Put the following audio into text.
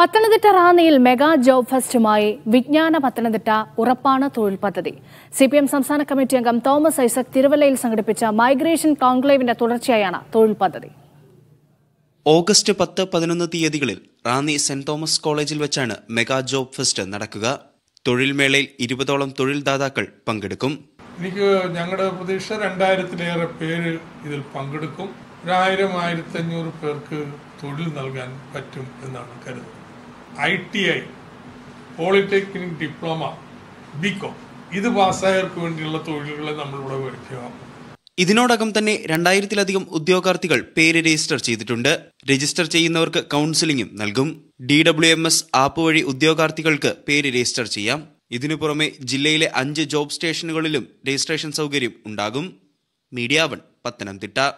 പത്തനംതിട്ട റാന്നിയിൽ mega job ഫെസ്റ്റുമായി വിജ്ഞാന പത്തനംതിട്ട ഉറപ്പാണ് തൊഴിൽ പദ്ധതി സി പി എം സംസ്ഥാന കമ്മിറ്റി അംഗം തോമസ് ഐസക് തിരുവല്ലയിൽ സംഘടിപ്പിച്ച മൈഗ്രേഷൻ കോൺക്ലേവിന്റെ തുടർച്ചയായാണ് തൊഴിൽ പദ്ധതി ഓഗസ്റ്റ് പത്ത് പതിനൊന്ന് തീയതികളിൽ റാന്നി സെന്റ് തോമസ് കോളേജിൽ വെച്ചാണ് മെഗാ ജോബ് ഫെസ്റ്റ് നടക്കുക തൊഴിൽ മേളയിൽ ഇരുപതോളം തൊഴിൽദാതാക്കൾ പങ്കെടുക്കും എനിക്ക് ഞങ്ങളുടെ പ്രതീക്ഷ രണ്ടായിരത്തിലേറെ പേര് ഇതിൽ പങ്കെടുക്കും ഒരായിരം ആയിരത്തി അഞ്ഞൂറ് പേർക്ക് തൊഴിൽ നൽകാൻ പറ്റും എന്നാണ് കരുതുന്നത് I T I polytechnic diploma BCom ഇത് പാസ്സായവർക്ക് വേണ്ടിയുള്ള തൊഴിലുകളെ നമ്മളിവിടെ ലഭ്യമാക്കും ഇതിനോടകം തന്നെ രണ്ടായിരത്തിലധികം ഉദ്യോഗാർത്ഥികൾ പേര് രജിസ്റ്റർ ചെയ്തിട്ടുണ്ട് രജിസ്റ്റർ ചെയ്യുന്നവർക്ക് കൗൺസിലിംഗും നൽകും D W M S app വഴി ഉദ്യോഗാർത്ഥികൾക്ക് പേര് രജിസ്റ്റർ ചെയ്യാം ഇതിനു പുറമെ ജില്ലയിലെ അഞ്ച് ജോബ് സ്റ്റേഷനുകളിലും രജിസ്ട്രേഷൻ സൗകര്യം ഉണ്ടാകും മീഡിയ വൺ പത്തനംതിട്ട